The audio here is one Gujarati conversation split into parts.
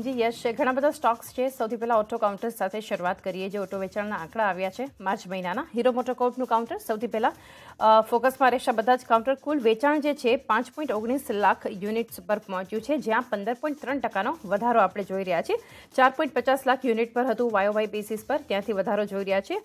જી યશ ઘણા બધા સ્ટોક્સ છે સૌથી પહેલા ઓટો કાઉન્ટર્સ સાથે શરૂઆત કરીએ જે ઓટો વેચાણના આંકડા આવ્યા છે માર્ચ મહિનાના હીરો મોટોકોર્પનું કાઉન્ટર સૌથી પહેલાં ફોકસમાં રહેશે બધા જ કાઉન્ટર કુલ વેચાણ જે છે પાંચ પોઈન્ટ ઓગણીસ લાખ યુનિટ્સ પર પહોંચ્યું છે જ્યાં પંદર પોઈન્ટ ત્રણ ટકાનો વધારો આપણે જોઈ રહ્યા છીએ ચાર પોઈન્ટ પચાસ લાખ યુનિટ પર હતું વાયોવાય બેસિસ પર ત્યાંથી વધારો જોઈ રહ્યા છે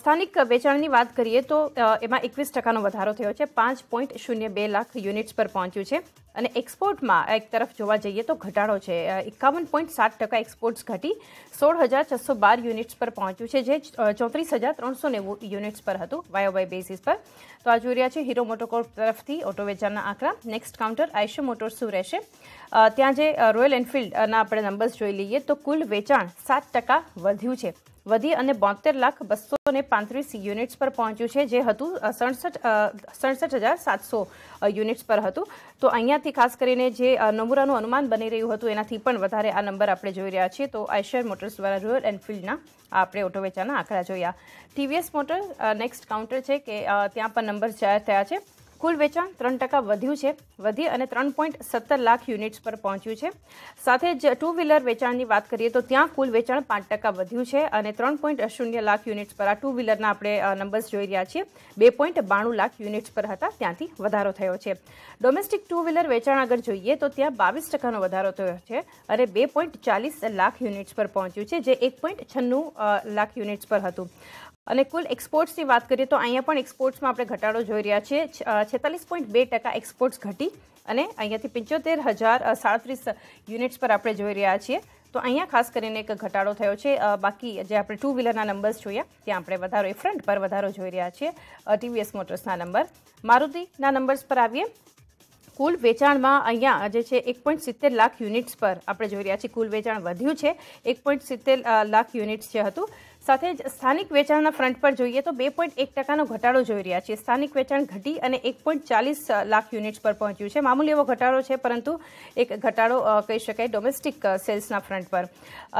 સ્થાનિક વેચાણની વાત કરીએ તો એમાં એકવીસ ટકાનો વધારો થયો છે પાંચ પોઈન્ટ શૂન્ય બે લાખ યુનિટ્સ પર પહોંચ્યું છે અને એક્સપોર્ટમાં એક તરફ જોવા જઈએ તો ઘટાડો છે એકાવન પોઈન્ટ સાત ટકા એક્સપોર્ટ્સ ઘટી સોળ હજાર છસો બાર યુનિટ્સ પર પહોંચ્યું છે જે ચોત્રીસ હજાર ત્રણસો નેવું યુનિટ્સ પર હતું વાયોવાય બેસિસ પર તો આ જોઈ રહ્યા છે હીરો મોટોકોર્પ તરફથી ઓટો વેચાણના આંકડા નેક્સ્ટ કાઉન્ટર આઈશો મોટર્સ શું રહેશે ત્યાં જે રોયલ એન્ફિલ્ડના આપણે નંબર્સ જોઈ લઈએ તો કુલ વેચાણ સાત ટકા વધ્યું છે વધી અને બોતેર લાખ બસો ને પાંત્રીસ યુનિટ્સ પર પહોંચ્યું છે જે હતું સડસઠ સડસઠ હજાર સાતસો યુનિટ્સ પર હતું તો અહીંયાથી ખાસ કરીને જે નમૂરાનું અનુમાન બની રહ્યું હતું એનાથી પણ વધારે આ નંબર આપણે જોઈ રહ્યા છીએ તો આઈશર મોટર્સ દ્વારા રોયલ એન્ફિલ્ડના આપણે ઓટો વેચાના આંકડા જોયા ટીવીએસ મોટર નેક્સ્ટ કાઉન્ટર છે કે ત્યાં પણ નંબર જાહેર થયા છે કુલ વેચાણ ત્રણ ટકા વધ્યું છે વધી અને ત્રણ પોઈન્ટ સત્તર લાખ યુનિટ્સ પર પહોંચ્યું છે સાથે જ ટુ વ્હીલર વેચાણની વાત કરીએ તો ત્યાં કુલ વેચાણ પાંચ ટકા વધ્યું છે અને ત્રણ પોઈન્ટ શૂન્ય લાખ યુનિટ્સ પર આ ટુ વ્હીલરના આપણે નંબર્સ જોઈ રહ્યા છીએ બે પોઈન્ટ બાણું લાખ યુનિટ્સ પર હતા ત્યાંથી વધારો થયો છે ડોમેસ્ટિક ટુ વ્હીલર વેચાણ આગળ જોઈએ તો ત્યાં બાવીસ ટકાનો વધારો થયો છે અને બે પોઈન્ટ ચાલીસ લાખ યુનિટ્સ પર પહોંચ્યું છે જે એક પોઈન્ટ છન્નું લાખ યુનિટ્સ પર હતું અને કુલ એક્સપોર્ટ્સની વાત કરીએ તો અહીંયા પણ એક્સપોર્ટ્સમાં આપણે ઘટાડો જોઈ રહ્યા છીએ છેતાલીસ પોઈન્ટ બે ટકા એક્સપોર્ટ્સ ઘટી અને અહીંયાથી પંચોતેર હજાર સાડત્રીસ યુનિટ્સ પર આપણે જોઈ રહ્યા છીએ તો અહીંયા ખાસ કરીને એક ઘટાડો થયો છે બાકી જે આપણે ટુ વ્હીલરના નંબર્સ જોયા ત્યાં આપણે વધારો એ ફ્રન્ટ પર વધારો જોઈ રહ્યા છીએ ટીવીએસ મોટર્સના નંબર મારુતિના નંબર્સ પર આવીએ કુલ વેચાણમાં અહીંયા જે છે એક પોઈન્ટ સિત્તેર લાખ યુનિટ્સ પર આપણે જોઈ રહ્યા છીએ કુલ વેચાણ વધ્યું છે એક પોઈન્ટ સિત્તેર લાખ યુનિટ્સ જે હતું સાથે જ સ્થાનિક વેચાણના ફ્રન્ટ પર જોઈએ તો બે પોઈન્ટ એક ટકાનો ઘટાડો જોઈ રહ્યા છીએ સ્થાનિક વેચાણ ઘટી અને એક પોઈન્ટ ચાલીસ લાખ યુનિટ્સ પર પહોંચ્યું છે મામૂલી એવો ઘટાડો છે પરંતુ એક ઘટાડો કહી શકાય ડોમેસ્ટિક સેલ્સના ફ્રન્ટ પર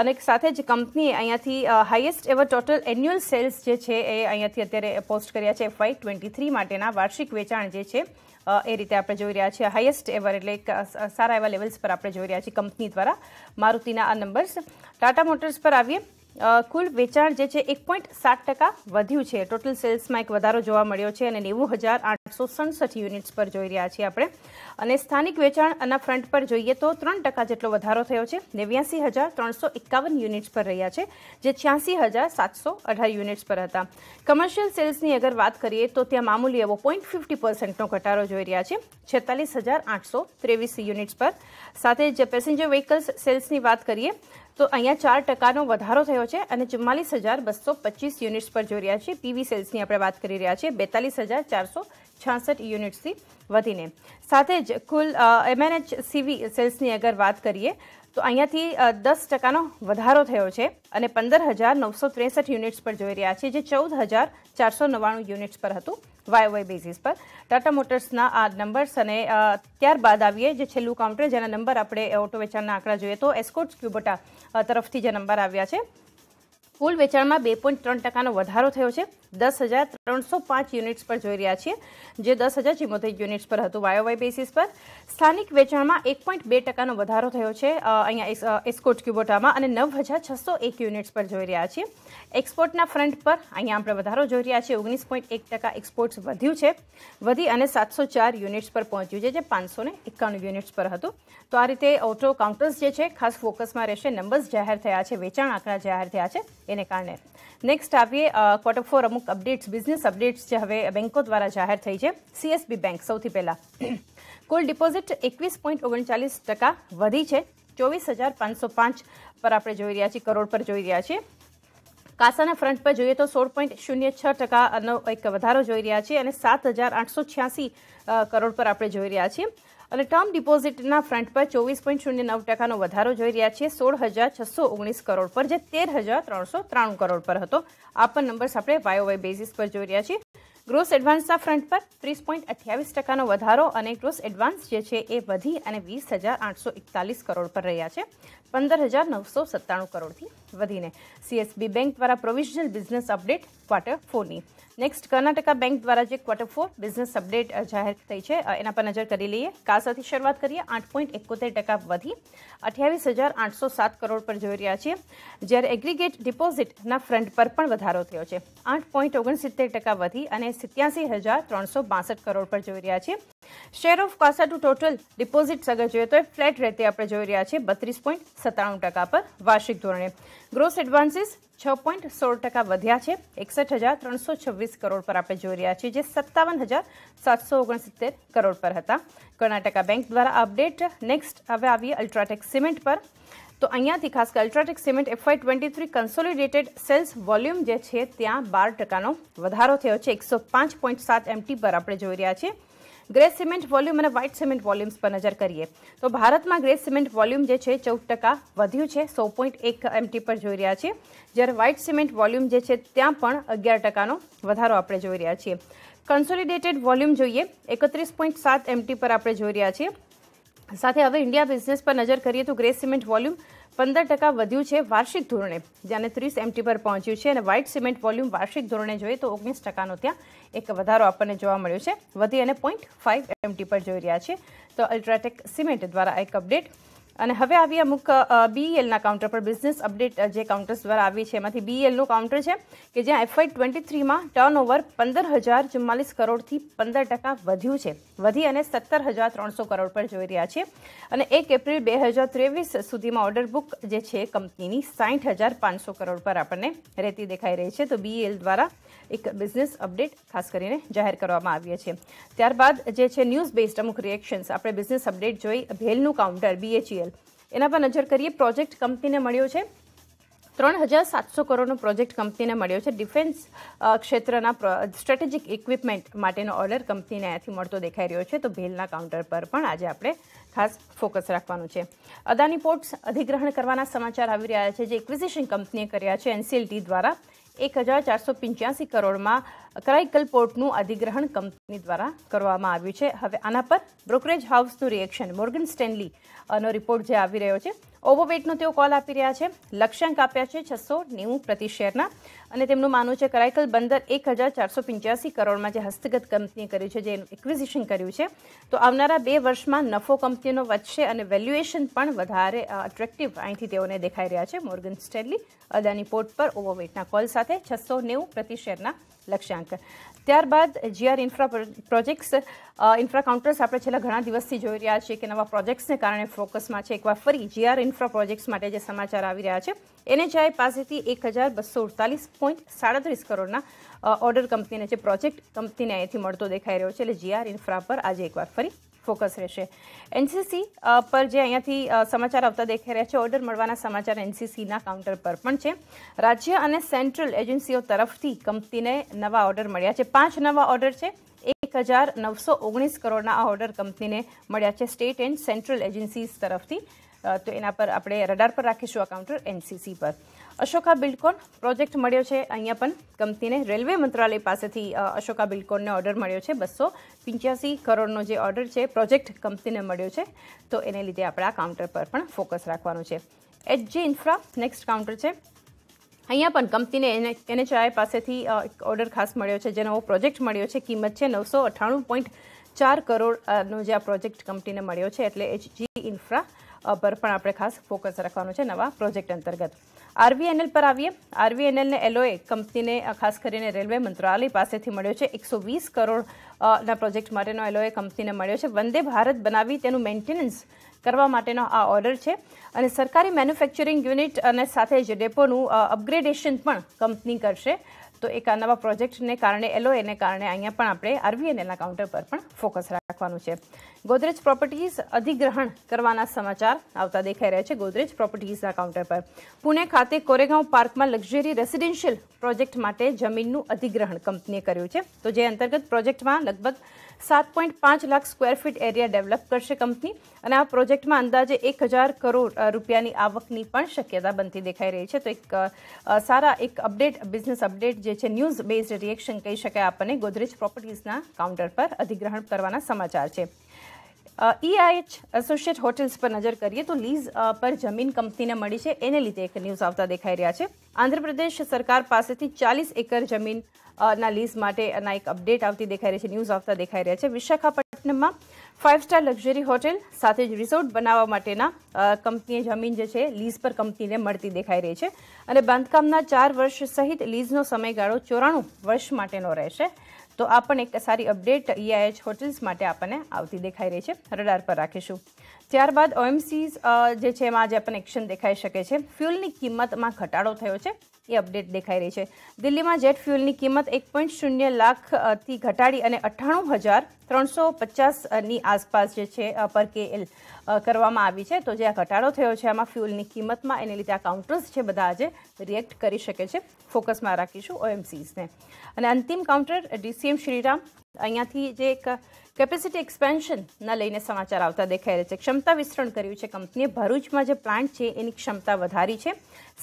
અને સાથે જ કંપની અહીંયાથી highest ever total annual sales જે છે એ અહીંયાથી અત્યારે પોસ્ટ કર્યા છે એફવાય ટ્વેન્ટી થ્રી માટેના વાર્ષિક વેચાણ જે છે એ રીતે આપણે જોઈ રહ્યા છીએ હાઈએસ્ટ એવર એટલે સારા એવા લેવલ્સ પર આપણે જોઈ રહ્યા છીએ કંપની દ્વારા મારુતિના આ નંબર્સ ટાટા મોટર્સ પર આવીએ કુલ વેચાણ જે છે એક પોઈન્ટ સાત ટકા વધ્યું છે ટોટલ સેલ્સમાં એક વધારો જોવા મળ્યો છે અને નેવું હજાર આઠસો સડસઠ યુનિટ્સ પર જોઈ રહ્યા છીએ આપણે અને સ્થાનિક વેચાણ આના ફ્રન્ટ પર જોઈએ તો ત્રણ ટકા જેટલો વધારો થયો છે નેવ્યાસી હજાર ત્રણસો એકાવન યુનિટ્સ પર રહ્યા છે જે છ્યાસી હજાર સાતસો અઢાર યુનિટ્સ પર હતા કમર્શિયલ સેલ્સની અગર વાત કરીએ તો ત્યાં મામૂલી એવો પોઈન્ટ ફિફ્ટી પર્સન્ટનો ઘટાડો જોઈ રહ્યા છે છેતાલીસ હજાર આઠસો ત્રેવીસ યુનિટ્સ પર સાથે જે પેસેન્જર વ્હીકલ્સ સેલ્સની વાત કરીએ તો અહીંયા ચાર ટકાનો વધારો થયો છે અને ચુમ્માલીસ હજાર બસો પચીસ યુનિટ્સ પર જોઈ રહ્યા છે પીવી સેલ્સની આપણે વાત કરી રહ્યા છીએ બેતાલીસ હજાર ચારસો છાસઠ યુનિટ્સથી વધીને સાથે જ કુલ એમએનએચ સીવી સેલ્સની અગર વાત કરીએ તો અહીંયાથી દસ ટકાનો વધારો થયો છે અને પંદર હજાર નવસો ત્રેસઠ યુનિટ્સ પર જોઈ રહ્યા છે જે ચૌદ હજાર ચારસો નવ્વાણું યુનિટ્સ પર હતું વાય વાય બેઝિસ પર ટાટા મોટર્સના આ નંબર્સ અને ત્યારબાદ આવીએ જે છેલ્લું કાઉન્ટર જેના નંબર આપણે ઓટો વેચાણના આંકડા જોઈએ તો એસ્કોટ્સ ક્યુબોટા તરફથી જે નંબર આવ્યા છે કુલ વેચાણમાં બે પોઈન્ટ ત્રણ ટકાનો વધારો થયો છે દસ હજાર ત્રણસો પાંચ યુનિટ્સ પર જોઈ રહ્યા છીએ જે દસ હજાર ચિમોતેર યુનિટ્સ પર હતું વાયોવાય બેસિસ પર સ્થાનિક વેચાણમાં એક પોઈન્ટ બે ટકાનો વધારો થયો છે અહીંયા એસ્કોટ ક્યુબોટામાં અને નવ હજાર છસો એક યુનિટ્સ પર જોઈ રહ્યા છીએ એક્સપોર્ટના ફ્રન્ટ પર અહીંયા આપણે વધારો જોઈ રહ્યા છીએ ઓગણીસ પોઈન્ટ એક ટકા એક્સપોર્ટ્સ વધ્યું છે વધી અને સાતસો ચાર યુનિટ્સ પર પહોંચ્યું છે જે પાંચસો ને એકાણું યુનિટ્સ પર હતું તો આ રીતે ઓટો કાઉન્ટર્સ જે છે ખાસ ફોકસમાં રહેશે નંબર્સ જાહેર થયા છે વેચાણ આંકડા જાહેર થયા છે એને કારણે નેક્સ્ટ આવીએ ક્વાર્ટર ફોર અમુક અમુક અપડેટ્સ બિઝનેસ અપડેટ્સ જે હવે બેન્કો દ્વારા જાહેર થઈ છે સીએસબી બેંક સૌથી પહેલાં કુલ ડિપોઝિટ એકવીસ પોઈન્ટ ઓગણચાલીસ ટકા વધી છે ચોવીસ હજાર પાંચસો પાંચ પર આપણે જોઈ રહ્યા છીએ કરોડ પર જોઈ રહ્યા છીએ કાસાના ફ્રન્ટ પર જોઈએ તો સોળ પોઈન્ટ શૂન્ય છ ટકાનો એક વધારો જોઈ રહ્યા છીએ અને સાત હજાર આઠસો છ્યાસી કરોડ પર આપણે જોઈ રહ્યા છીએ અને ટર્મ ડિપોઝિટના ફ્રન્ટ પર ચોવીસ પોઈન્ટ શૂન્ય નવ ટકાનો વધારો જોઈ રહ્યા છીએ સોળ હજાર છસો ઓગણીસ કરોડ પર જે તેર હજાર ત્રણસો ત્રાણું કરોડ પર હતો આ પણ નંબર્સ આપણે વાયોવાય બેઝિસ પર જોઈ રહ્યા છીએ ગ્રોસ એડવાન્સના ફ્રન્ટ પર ત્રીસ પોઈન્ટ અઠ્યાવીસ ટકાનો વધારો અને ગ્રોસ એડવાન્સ જે છે એ વધી અને વીસ હજાર આઠસો એકતાલીસ કરોડ પર રહ્યા છે પંદર હજાર નવસો સત્તાણું કરોડથી વધીને સીએસબી બેંક દ્વારા પ્રોવિઝનલ બિઝનેસ અપડેટ ક્વાર્ટર ફોરની નેક્સ્ટ કર્ણાટકા બેંક દ્વારા જે ક્વાર્ટર ફોર બિઝનેસ અપડેટ જાહેર થઈ છે એના પર નજર કરી લઈએ કાસાથી શરૂઆત કરીએ આઠ પોઈન્ટ એકોતેર ટકા વધી અઠ્યાવીસ હજાર આઠસો સાત કરોડ પર જોઈ રહ્યા છીએ જ્યારે એગ્રીગેટ ડિપોઝિટના ફ્રન્ટ પર પણ વધારો થયો છે આઠ પોઈન્ટ ઓગણસિત્તેર ટકા વધી અને સિત્યાસી હજાર ત્રણસો બાસઠ કરોડ પર જોઈ રહ્યા છીએ share of CASA to total deposits અગર જોઈએ તો એ ફ્લેટ રહેતી આપણે જોઈ રહ્યા છીએ બત્રીસ પોઈન્ટ સત્તાણું ટકા પર વાર્ષિક ધોરણે ગ્રોસ એડવાન્સીસ છ પોઈન્ટ સોળ ટકા વધ્યા છે એકસઠ હજાર ત્રણસો છવ્વીસ કરોડ પર આપણે જોઈ રહ્યા છીએ જે સત્તાવન હજાર સાતસો ઓગણસિત્તેર કરોડ પર હતા કર્ણાટકા બેંક દ્વારા અપડેટ નેક્સ્ટ હવે આવીએ અલ્ટ્રાટેક સિમેન્ટ પર તો અહીંયાથી ખાસ કે UltraTech cement FY twenty three consolidated sales volume જે છે ત્યાં બાર ટકાનો વધારો થયો છે એકસો પાંચ પોઈન્ટ સાત એમટી પર આપણે જોઈ રહ્યા છીએ ગ્રે સિમેન્ટ વોલ્યુમ અને વ્હાઇટ સિમેન્ટ વોલ્યુમ્સ પર નજર કરીએ તો ભારતમાં ગ્રે સિમેન્ટ વોલ્યુમ જે છે ચૌદ ટકા વધ્યું છે સો પોઈન્ટ એક એમટી પર જોઈ રહ્યા છીએ જ્યારે વ્હાઇટ સિમેન્ટ વોલ્યુમ જે છે ત્યાં પણ અગિયાર ટકાનો વધારો આપણે જોઈ રહ્યા છીએ કન્સોલિડેટેડ વોલ્યુમ જોઈએ એકત્રીસ પોઈન્ટ સાત એમટી પર આપણે જોઈ રહ્યા છીએ સાથે હવે ઇન્ડિયા બિઝનેસ પર નજર કરીએ તો ગ્રે સિમેન્ટ વોલ્યુમ પંદર ટકા વધ્યું છે વાર્ષિક ધોરણે જ્યાં ત્રીસ એમટી પર પહોંચ્યું છે અને વ્હાઇટ સિમેન્ટ વોલ્યુમ વાર્ષિક ધોરણે જોઈએ તો ઓગણીસ ટકાનો ત્યાં એક વધારો આપણને જોવા મળ્યો છે વધી અને પોઈન્ટ ફાઇવ એમટી પર જોઈ રહ્યા છે તો અલ્ટ્રાટેક સિમેન્ટ દ્વારા એક અપડેટ અને હવે આવી અમુક બીઈએલના e કાઉન્ટર પર બિઝનેસ અપડેટ જે કાઉન્ટર્સ દ્વારા આવી છે એમાંથી બીઈએલનું e કાઉન્ટર છે કે જ્યાં એફઆઈ ટ્વેન્ટી થ્રીમાં ટર્ન ઓવર પંદર હજાર ચુમ્માલીસ કરોડથી પંદર ટકા વધ્યું છે વધી અને સત્તર હજાર ત્રણસો કરોડ પર જોઈ રહ્યા છે અને એક એપ્રિલ બે હજાર ત્રેવીસ સુધીમાં ઓર્ડર બુક જે છે કંપનીની સાઠ હજાર પાંચસો કરોડ પર આપણને રહેતી દેખાઈ રહી છે તો બીઈએલ e દ્વારા એક બિઝનેસ અપડેટ ખાસ કરીને જાહેર કરવામાં આવી છે ત્યારબાદ જે છે ન્યૂઝ બેઝડ અમુક રિએક્શન્સ આપણે બિઝનેસ અપડેટ જોઈ ભેલનું કાઉન્ટર બીએચઈએલ ટેબલ એના પર નજર કરીએ પ્રોજેક્ટ કંપનીને મળ્યો છે ત્રણ હજાર સાતસો કરોડનો પ્રોજેક્ટ કંપનીને મળ્યો છે ડિફેન્સ ક્ષેત્રના સ્ટ્રેટેજિક ઇક્વિપમેન્ટ માટેનો ઓર્ડર કંપનીને અહીંયાથી મળતો દેખાઈ રહ્યો છે તો ભેલના કાઉન્ટર પર પણ આજે આપણે ખાસ ફોકસ રાખવાનું છે અદાની પોર્ટ્સ અધિગ્રહણ કરવાના સમાચાર આવી રહ્યા છે જે ઇક્વિઝિશન કંપનીએ કર્યા છે એનસીએલટી દ્વારા એક હજાર ચારસો પંચ્યાસી કરોડમાં કરાઈકલ પોર્ટનું અધિગ્રહણ કંપની દ્વારા કરવામાં આવ્યું છે હવે આના પર બ્રોકરેજ હાઉસનું રિએક્શન મોર્ગન સ્ટેનલી નો રિપોર્ટ જે આવી રહ્યો છે ઓવરવેટનો તેઓ કોલ આપી રહ્યા છે લક્ષ્યાંક આપ્યા છે છસો નેવું પ્રતિ શેરના અને તેમનું માનવું છે કરાઈકલ બંદર એક હજાર ચારસો પંચ્યાસી કરોડમાં જે હસ્તગત કંપનીએ કર્યું છે જે એનું એક્વિઝિશન કર્યું છે તો આવનારા બે વર્ષમાં નફો કંપનીનો વધશે અને વેલ્યુએશન પણ વધારે અટ્રેક્ટિવ અહીંથી તેઓને દેખાઈ રહ્યા છે મોર્ગન સ્ટેનલી અદાની પોર્ટ પર ઓવરવેટના કોલ સાથે છસો નેવું પ્રતિ શેરના લક્ષ્યાંક ત્યારબાદ GR infra projects infra counters આપણે છેલ્લા ઘણા દિવસથી જોઈ રહ્યા છીએ કે નવા પ્રોજેક્ટ્સને કારણે ફોકસમાં છે એકવાર ફરી જીઆર ઇન્ફ્રા પ્રોજેક્ટ્સ માટે જે સમાચાર આવી રહ્યા છે એનએચઆઈ પાસેથી એક હજાર બસો અડતાલીસ પોઈન્ટ સાડત્રીસ કરોડના ઓર્ડર કંપનીને જે પ્રોજેક્ટ કંપનીને અહીંથી મળતો દેખાઈ રહ્યો છે એટલે જીઆર ઇન્ફ્રા પર આજે એકવાર ફરી ફોકસ રહેશે એનસીસી પર જે અહીંયાથી સમાચાર આવતા દેખાઈ રહ્યા છે ઓર્ડર મળવાના સમાચાર એનસીસીના કાઉન્ટર પર પણ છે રાજ્ય અને સેન્ટ્રલ એજન્સીઓ તરફથી કંપનીને નવા ઓર્ડર મળ્યા છે પાંચ નવા ઓર્ડર છે એક હજાર નવસો ઓગણીસ કરોડના આ ઓર્ડર કંપનીને મળ્યા છે સ્ટેટ એન્ડ સેન્ટ્રલ એજન્સીઝ તરફથી તો એના પર આપણે રડાર પર રાખીશું આ કાઉન્ટર એનસીસી પર અશોકા બિલ્ડકોન પ્રોજેક્ટ મળ્યો છે અહીંયા પણ કંપનીને રેલવે મંત્રાલય પાસેથી અશોકા બિલ્ડકોનને ઓર્ડર મળ્યો છે બસો પંચ્યાસી કરોડનો જે ઓર્ડર છે પ્રોજેક્ટ કંપનીને મળ્યો છે તો એને લીધે આપણે આ કાઉન્ટર પર પણ ફોકસ રાખવાનું છે એચજે ઇન્ફ્રા નેક્સ્ટ કાઉન્ટર છે અહીંયા પણ કંપનીને એને એનએચઆઈ પાસેથી ઓર્ડર ખાસ મળ્યો છે જેનો પ્રોજેક્ટ મળ્યો છે કિંમત છે નવસો અઠ્ઠાણું પોઈન્ટ ચાર કરોડનો જે આ પ્રોજેક્ટ કંપનીને મળ્યો છે એટલે એચ જી ઇન્ફ્રા પર પણ આપણે ખાસ ફોકસ રાખવાનું છે નવા પ્રોજેક્ટ અંતર્ગત આરવીએનએલ પર આવીએ આરવીએનએલને એલોએ કંપનીને ખાસ કરીને રેલવે મંત્રાલય પાસેથી મળ્યો છે એકસો વીસ કરોડના પ્રોજેક્ટ માટેનો એલોએ કંપનીને મળ્યો છે વંદે ભારત બનાવી તેનું મેન્ટેનન્સ કરવા માટેનો આ ઓર્ડર છે અને સરકારી મેન્યુફેક્ચરિંગ યુનિટ અને સાથે જ ડેપોનું અપગ્રેડેશન પણ કંપની કરશે તો એક આ નવા પ્રોજેક્ટને કારણે એલોએને કારણે અહીંયા પણ આપણે આરવીએનએલના કાઉન્ટર પર પણ ફોકસ રાખવાનું છે ગોદરેજ પ્રોપર્ટીઝ અધિગ્રહણ કરવાના સમાચાર આવતા દેખાઈ રહ્યા છે ગોદરેજ પ્રોપર્ટીઝના કાઉન્ટર પર પુણે ખાતે કોરેગાંવ પાર્કમાં લક્ઝરી રેસિડેન્શિયલ પ્રોજેક્ટ માટે જમીનનું અધિગ્રહણ કંપનીએ કર્યું છે તો જે અંતર્ગત પ્રોજેક્ટમાં લગભગ સાત પોઈન્ટ પાંચ lakh square feet area develop કરશે કંપની અને આ પ્રોજેક્ટમાં અંદાજે એક હજાર કરોડ રૂપિયાની આવકની પણ શક્યતા બનતી દેખાઈ રહી છે તો એક સારા એક અપડેટ બિઝનેસ અપડેટ જે છે ન્યૂઝ બેઝડ રિએક્શન કહી શકાય આપણને ગોદરેજ પ્રોપર્ટીઝના કાઉન્ટર પર અધિગ્રહણ કરવાના સમાચાર છે ઈઆઈએચ એસોસિએટ હોટેલ્સ પર નજર કરીએ તો લીઝ પર જમીન કંપનીને મળી છે એને લીધે એક ન્યૂઝ આવતા દેખાઈ રહ્યા છે આંધ્રપ્રદેશ સરકાર પાસેથી ચાલીસ એકર જમીન ના લીઝ માટે ના એક અપડેટ આવતી દેખાઈ રહી છે ન્યૂઝ આવતા દેખાઈ રહ્યા છે વિશાખાપટ્ટનમમાં ફાઇવ સ્ટાર લક્ઝરી હોટેલ સાથે જ રિસોર્ટ બનાવવા માટેના કંપનીએ જમીન જે છે લીઝ પર કંપનીને મળતી દેખાઈ રહી છે અને બાંધકામના ચાર વર્ષ સહિત લીઝનો સમયગાળો ચોરાણું વર્ષ માટેનો રહેશે તો આ પણ એક સારી અપડેટ ઈઆઈએચ e હોટેલ્સ માટે આપણને આવતી દેખાઈ રહી છે રડાર પર રાખીશું ત્યારબાદ ઓએમસીસ જે છે એમાં આજે આપણને એક્શન દેખાઈ શકે છે ફ્યુલની કિંમતમાં ઘટાડો થયો છે એ અપડેટ દેખાઈ રહી છે દિલ્હીમાં જેટ ફ્યુલની કિંમત એક પોઈન્ટ શૂન્ય લાખથી ઘટાડી અને અઠ્ઠાણું હજાર ત્રણસો પચાસની આસપાસ જે છે પર કેએલ કરવામાં આવી છે તો જે આ ઘટાડો થયો છે આમાં ફ્યુલની કિંમતમાં એને લીધે આ કાઉન્ટર્સ છે બધા આજે રિએક્ટ કરી શકે છે ફોકસમાં રાખીશું ઓએમસીઝને અને અંતિમ કાઉન્ટર ડીસીએમ શ્રીરામ અહીંયાથી જે એક કેપેસિટી એક્સપેન્શનના લઈને સમાચાર આવતા દેખાઈ રહ્યા છે ક્ષમતા વિસ્તરણ કર્યું છે કંપનીએ ભરૂચમાં જે પ્લાન્ટ છે એની ક્ષમતા વધારી છે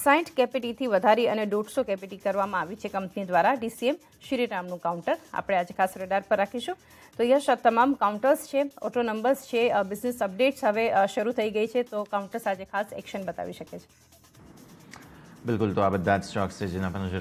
સાઠ કેપેટીથી વધારી અને દોઢસો કેપેટી કરવામાં આવી છે કંપની દ્વારા ડીસીએમ શ્રીરામનું કાઉન્ટર આપણે આજે ખાસ રડાર પર રાખીશું તો યશ તમામ કાઉન્ટર્સ છે ઓટો નંબર્સ છે બિઝનેસ અપડેટ્સ હવે શરૂ થઈ ગઈ છે તો કાઉન્ટર્સ આજે ખાસ એક્શન બતાવી શકે છે બિલકુલ તો આ બધા જ સ્ટોક્સ છે જેના પર